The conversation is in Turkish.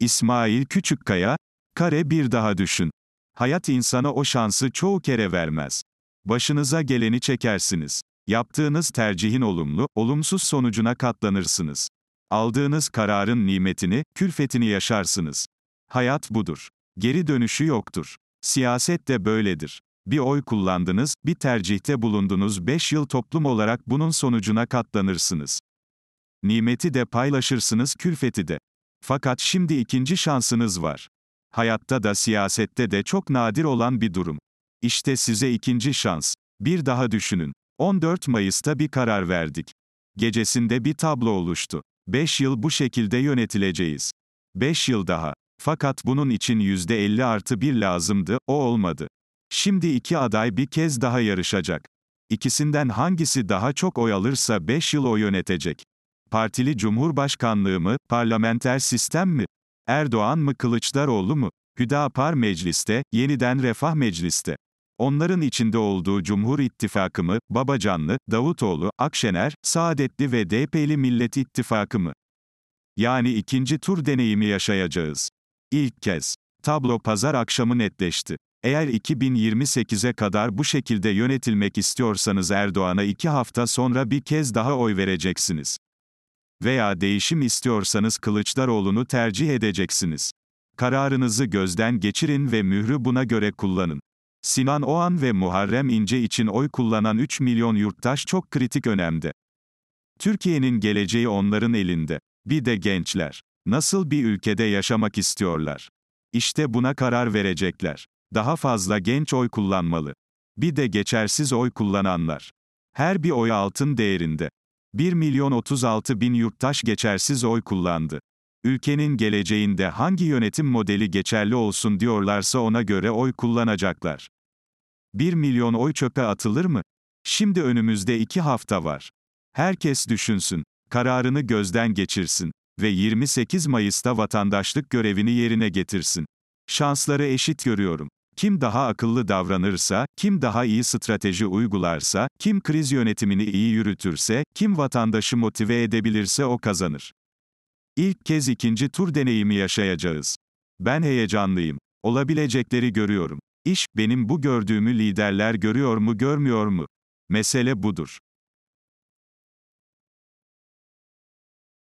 İsmail Küçükkaya, kare bir daha düşün. Hayat insana o şansı çoğu kere vermez. Başınıza geleni çekersiniz. Yaptığınız tercihin olumlu, olumsuz sonucuna katlanırsınız. Aldığınız kararın nimetini, külfetini yaşarsınız. Hayat budur. Geri dönüşü yoktur. Siyaset de böyledir. Bir oy kullandınız, bir tercihte bulundunuz 5 yıl toplum olarak bunun sonucuna katlanırsınız. Nimeti de paylaşırsınız, külfeti de. Fakat şimdi ikinci şansınız var. Hayatta da siyasette de çok nadir olan bir durum. İşte size ikinci şans. Bir daha düşünün. 14 Mayıs'ta bir karar verdik. Gecesinde bir tablo oluştu. 5 yıl bu şekilde yönetileceğiz. 5 yıl daha. Fakat bunun için %50 artı 1 lazımdı, o olmadı. Şimdi iki aday bir kez daha yarışacak. İkisinden hangisi daha çok oy alırsa 5 yıl o yönetecek partili cumhurbaşkanlığı mı, parlamenter sistem mi? Erdoğan mı Kılıçdaroğlu mu? Hüdapar mecliste, yeniden refah mecliste. Onların içinde olduğu Cumhur İttifakı mı, Babacanlı, Davutoğlu, Akşener, Saadetli ve DP'li Millet İttifakı mı? Yani ikinci tur deneyimi yaşayacağız. İlk kez. Tablo pazar akşamı netleşti. Eğer 2028'e kadar bu şekilde yönetilmek istiyorsanız Erdoğan'a iki hafta sonra bir kez daha oy vereceksiniz veya değişim istiyorsanız Kılıçdaroğlu'nu tercih edeceksiniz. Kararınızı gözden geçirin ve mührü buna göre kullanın. Sinan Oğan ve Muharrem İnce için oy kullanan 3 milyon yurttaş çok kritik önemde. Türkiye'nin geleceği onların elinde. Bir de gençler. Nasıl bir ülkede yaşamak istiyorlar? İşte buna karar verecekler. Daha fazla genç oy kullanmalı. Bir de geçersiz oy kullananlar. Her bir oy altın değerinde. 1 milyon 36 bin yurttaş geçersiz oy kullandı. Ülkenin geleceğinde hangi yönetim modeli geçerli olsun diyorlarsa ona göre oy kullanacaklar. 1 milyon oy çöpe atılır mı? Şimdi önümüzde 2 hafta var. Herkes düşünsün, kararını gözden geçirsin ve 28 Mayıs'ta vatandaşlık görevini yerine getirsin. Şansları eşit görüyorum. Kim daha akıllı davranırsa, kim daha iyi strateji uygularsa, kim kriz yönetimini iyi yürütürse, kim vatandaşı motive edebilirse o kazanır. İlk kez ikinci tur deneyimi yaşayacağız. Ben heyecanlıyım. Olabilecekleri görüyorum. İş, benim bu gördüğümü liderler görüyor mu görmüyor mu? Mesele budur.